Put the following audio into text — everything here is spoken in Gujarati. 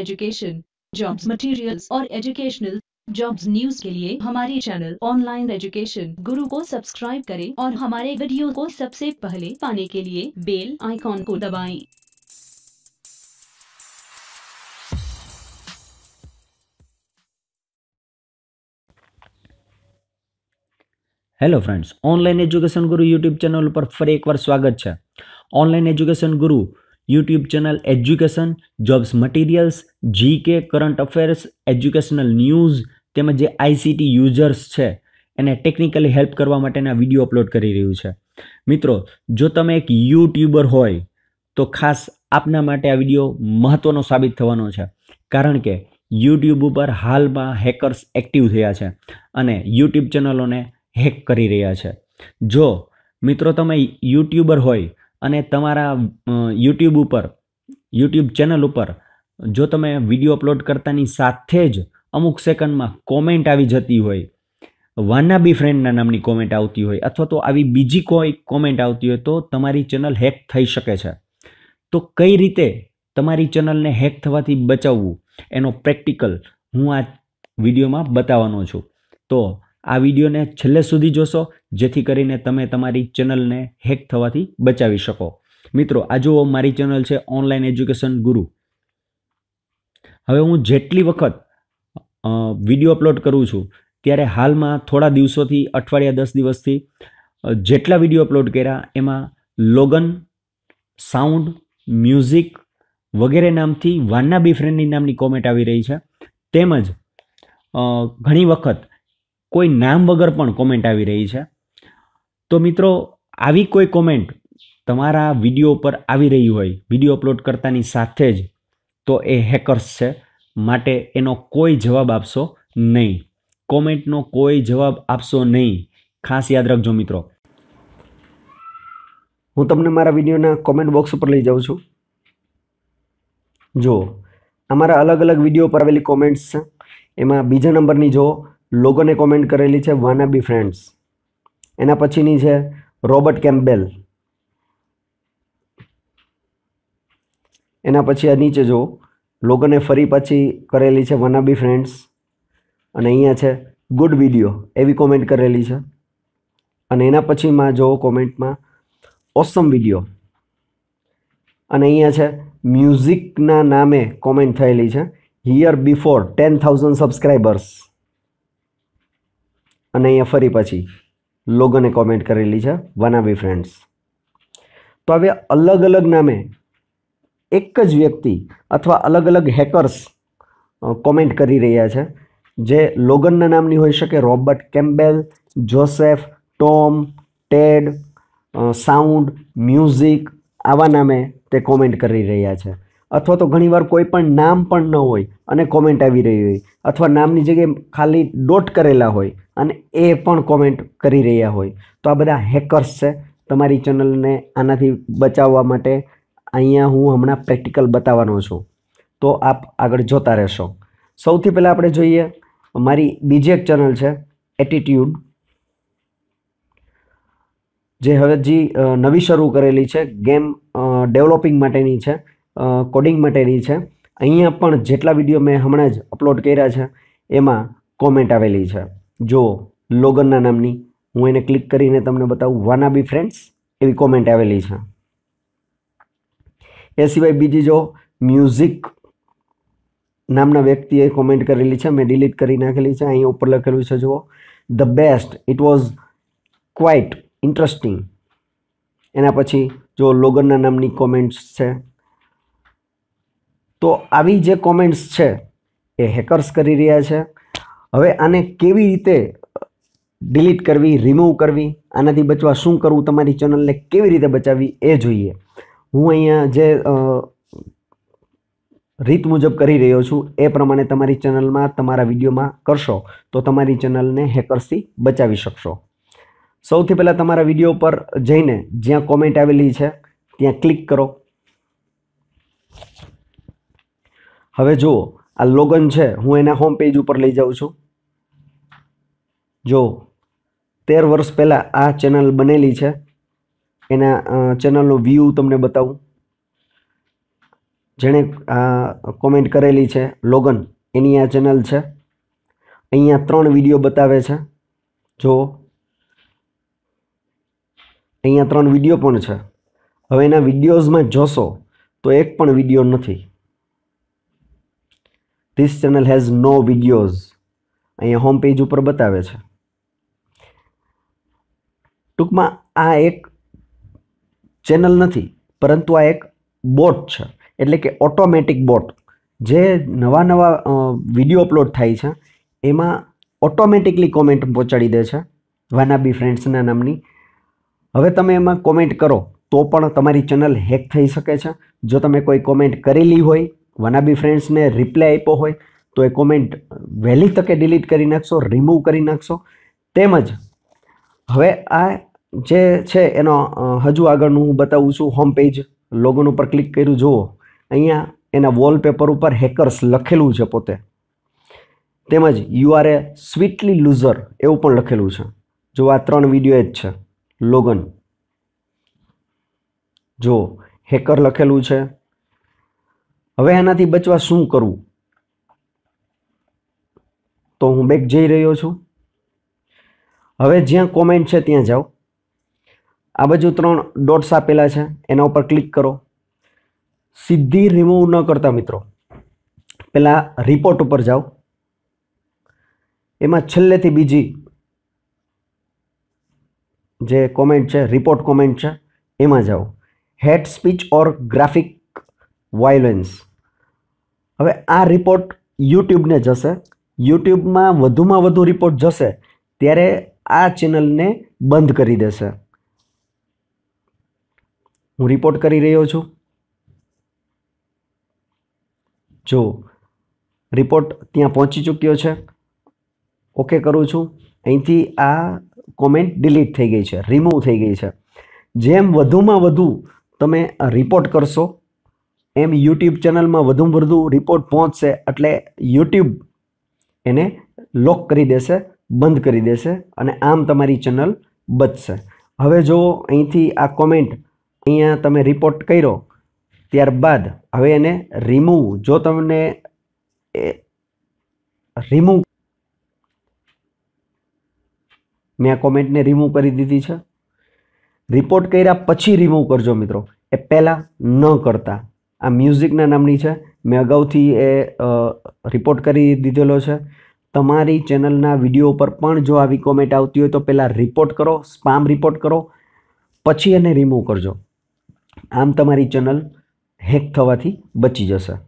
एजुकेशन जॉब्स मटेरियल्स और एजुकेशनल जॉब्स न्यूज के लिए हमारे चैनल ऑनलाइन एजुकेशन गुरु को सब्सक्राइब करें और हमारे वीडियो को सबसे पहले पाने के लिए बेल आइकॉन को दबाएं। Friends online education guru YouTube channel पर फिर एक बार स्वागत है online education guru YouTube channel education jobs materials GK current affairs educational news તેમજ જે આઈસીટી યુઝર્સ છે એને ટેકનિકલી હેલ્પ કરવા માટેના વિડીયો અપલોડ કરી રહ્યું છે મિત્રો જો તમે એક યુટ્યુબર હોય તો ખાસ આપના માટે આ વિડીયો મહત્ત્વનો સાબિત થવાનો છે કારણ કે યુટ્યુબ ઉપર હાલમાં હેકર્સ એક્ટિવ થયા છે અને યુટ્યુબ ચેનલોને હેક કરી રહ્યા છે જો મિત્રો તમે યુટ્યુબર હોય અને તમારા યુટ્યુબ ઉપર યુટ્યુબ ચેનલ ઉપર જો તમે વિડીયો અપલોડ કરતાની સાથે જ અમુક સેકન્ડમાં કોમેન્ટ આવી જતી હોય વાના બી ફ્રેન્ડના નામની કોમેન્ટ આવતી હોય અથવા તો આવી બીજી કોઈ કોમેન્ટ આવતી હોય તો તમારી ચેનલ હેક થઈ શકે છે તો કઈ રીતે તમારી ચેનલને હેક થવાથી બચાવવું એનો પ્રેક્ટિકલ હું આ વિડીયોમાં બતાવવાનો છું તો આ વિડીયોને છેલ્લે સુધી જોશો જેથી કરીને તમે તમારી ચેનલને હેક થવાથી બચાવી શકો મિત્રો આ જુઓ મારી ચેનલ છે ઓનલાઈન એજ્યુકેશન ગુરુ હવે હું જેટલી વખત વિડીયો અપલોડ કરું છું ત્યારે હાલમાં થોડા દિવસોથી અઠવાડિયા દસ દિવસથી જેટલા વિડીયો અપલોડ કર્યા એમાં લોગન સાઉન્ડ મ્યુઝિક વગેરે નામથી વાન્ના બી ફ્રેન્ડની નામની કોમેન્ટ આવી રહી છે તેમજ ઘણી વખત કોઈ નામ વગર પણ કોમેન્ટ આવી રહી છે તો મિત્રો આવી કોઈ કોમેન્ટ તમારા વિડીયો ઉપર આવી રહી હોય વિડીયો અપલોડ કરતાની સાથે જ તો એ હેકર્સ છે માટે એનો કોઈ જવાબ આપશો નહીં કોમેન્ટનો કોઈ જવાબ આપશો નહીં ખાસ યાદ રાખજો મિત્રો હું તમને મારા વિડીયોના કોમેન્ટ બોક્સ ઉપર લઈ જાઉં છું જો અમારા અલગ અલગ વિડીયો પર આવેલી કોમેન્ટ્સ છે એમાં બીજા નંબરની જો લોકોને કોમેન્ટ કરેલી છે વાના બી ફ્રેન્ડ્સ એના પછીની છે રોબર્ટ કેમ્બેલ એના પછી આ નીચે જુઓ લોકોને ફરી પછી કરેલી છે બી ફ્રેન્ડ્સ અને અહીંયા છે ગુડ વિડીયો એવી કોમેન્ટ કરેલી છે અને એના પછીમાં જુઓ કોમેન્ટમાં ઓસમ વિડીયો અને અહીંયા છે મ્યુઝિકના નામે કોમેન્ટ થયેલી છે here before ten thousand subscribers અને અહીંયા ફરી પછી લોગને કોમેન્ટ કરેલી છે વનાબી ફ્રેન્ડ્સ તો હવે અલગ અલગ નામે એક જ વ્યક્તિ અથવા અલગ અલગ હેકર્સ કોમેન્ટ કરી રહ્યા છે જે લોગનના નામની હોઈ શકે Robert Campbell Joseph Tom Ted sound music આવા નામે તે કોમેન્ટ કરી રહ્યા છે અથવા તો ઘણીવાર કોઈ પણ નામ પણ ન હોય અને કોમેન્ટ આવી રહી હોય અથવા નામની જગ્યાએ ખાલી ડોટ કરેલા હોય અને એ પણ કોમેન્ટ કરી રહ્યા હોય તો આ બધા હેકર્સ છે તમારી ચેનલને આનાથી બચાવવા માટે અહીંયા હું હમણાં પ્રેક્ટિકલ બતાવવાનો છું તો આપ આગળ જોતા રહેશો સૌથી પહેલાં આપણે જોઈએ મારી બીજી એક ચેનલ છે એટીટ્યુડ જે હવે જી નવી શરૂ કરેલી છે ગેમ ડેવલોપિંગ માટેની છે કોડિંગ માટેની છે અહીંયા પણ જેટલા વિડીયો મેં હમણાં જ અપલોડ કર્યા છે એમાં કોમેન્ટ આવેલી છે જો લોગનના નામની હું એને ક્લિક કરીને તમને બતાવું વાના બી ફ્રેન્ડ્સ એવી કોમેન્ટ આવેલી છે એ સિવાય બીજી જો મ્યુઝિક નામના વ્યક્તિએ કોમેન્ટ કરેલી છે મેં ડિલીટ કરી નાખેલી છે અહીં ઉપર લખેલું છે જુઓ the best it was quite interesting એના પછી જો લોગનના નામની કોમેન્ટ્સ છે તો આવી જે કોમેન્ટ્સ છે એ હેકર્સ કરી રહ્યા છે હવે આને કેવી રીતે ડિલીટ કરવી રિમૂવ કરવી આનાથી બચવા શું કરવું તમારી ચેનલને કેવી રીતે બચાવવી એ જોઈએ હું અહીંયા જે રીત મુજબ કરી રહ્યો છું એ પ્રમાણે તમારી ચેનલમાં તમારા વિડીયોમાં કરશો તો તમારી ચેનલને હેકર્સથી બચાવી શકશો સૌથી પહેલાં તમારા વિડીયો પર જઈને જ્યાં કોમેન્ટ આવેલી છે ત્યાં ક્લિક કરો હવે જુઓ આ લોગન છે હું એના હોમ પેજ ઉપર લઈ જાઉં છું જો તેર વર્ષ પહેલાં આ ચેનલ બનેલી છે એના ચેનલનો વ્યૂ તમને બતાવું જેણે કોમેન્ટ કરેલી છે લોગન એની આ ચેનલ છે અહીંયા ત્રણ વિડીયો બતાવે છે જો અહીંયા ત્રણ વિડીયો પણ છે હવે એના વિડીયોઝમાં જોશો તો એક પણ વિડીયો નથી this channel has no videos અહીંયા હોમ પેજ ઉપર બતાવે છે ટૂંકમાં આ એક ચેનલ નથી પરંતુ આ એક બોટ છે એટલે કે ઓટોમેટિક બોટ જે નવા નવા વિડીયો અપલોડ થાય છે એમાં ઓટોમેટિકલી કોમેન્ટ પહોંચાડી દે છે વાનાબી ફ્રેન્ડ્સના નામની હવે તમે એમાં કોમેન્ટ કરો તો પણ તમારી ચેનલ હેક થઈ શકે છે જો તમે કોઈ કોમેન્ટ કરેલી હોય વનાબી ફ્રેન્ડ્સને રિપ્લે આપ્યો હોય તો એ કોમેન્ટ વહેલી તકે ડિલીટ કરી નાખશો રિમૂવ કરી નાખશો તેમજ હવે આ જે છે એનો હજુ આગળનું હું બતાવું છું હોમ પેજ લોગન ઉપર ક્લિક કર્યું જુઓ અહીંયા એના વોલપેપર ઉપર હેકર્સ લખેલું છે પોતે તેમજ you are a sweetly loser એવું પણ લખેલું છે જો આ ત્રણ વિડીયો જ છે લોગન જો હેકર લખેલું છે હવે આનાથી બચવા શું કરવું તો હું બેક જઈ રહ્યો છું હવે જ્યાં કોમેન્ટ છે ત્યાં જાઓ આ બાજુ ત્રણ ડોટ્સ આપેલા છે એના ઉપર ક્લિક કરો સીધી રિમૂવ ન કરતા મિત્રો પહેલાં રિપોર્ટ ઉપર જાઓ એમાં છેલ્લેથી બીજી જે કોમેન્ટ છે રિપોર્ટ કોમેન્ટ છે એમાં જાઓ hate speech or graphic violence હવે આ રિપોર્ટ યુટ્યુબને જશે યુટ્યુબમાં વધુમાં વધુ રિપોર્ટ જશે ત્યારે આ ચેનલને બંધ કરી દેશે હું રિપોર્ટ કરી રહ્યો છું જો રિપોર્ટ ત્યાં પહોંચી ચૂક્યો છે ઓકે કરું છું અહીંથી આ કોમેન્ટ ડિલીટ થઈ ગઈ છે રિમૂવ થઈ ગઈ છે જેમ વધુમાં વધુ તમે રિપોર્ટ કરશો એમ યુટ્યુબ ચેનલમાં વધુમાં વધુ રિપોર્ટ પહોંચશે એટલે યુટ્યુબ એને લોક કરી દેશે બંધ કરી દેશે અને આમ તમારી ચેનલ બચશે હવે જો અહીંથી આ કોમેન્ટ અહીંયા તમે રિપોર્ટ કર્યો ત્યારબાદ હવે એને રિમૂવ જો તમને રિમૂવ મેં આ કોમેન્ટને રિમૂવ કરી દીધી છે રિપોર્ટ કર્યા પછી રિમૂવ કરજો મિત્રો એ પહેલાં ન કરતા આ મ્યુઝિકના નામની છે મેં અગાઉથી એ રિપોર્ટ કરી દીધેલો છે તમારી ચેનલના વિડીયો ઉપર પણ જો આવી કોમેન્ટ આવતી હોય તો પહેલાં રિપોર્ટ કરો સ્પામ રિપોર્ટ કરો પછી એને રિમૂવ કરજો આમ તમારી ચેનલ હેક થવાથી બચી જશે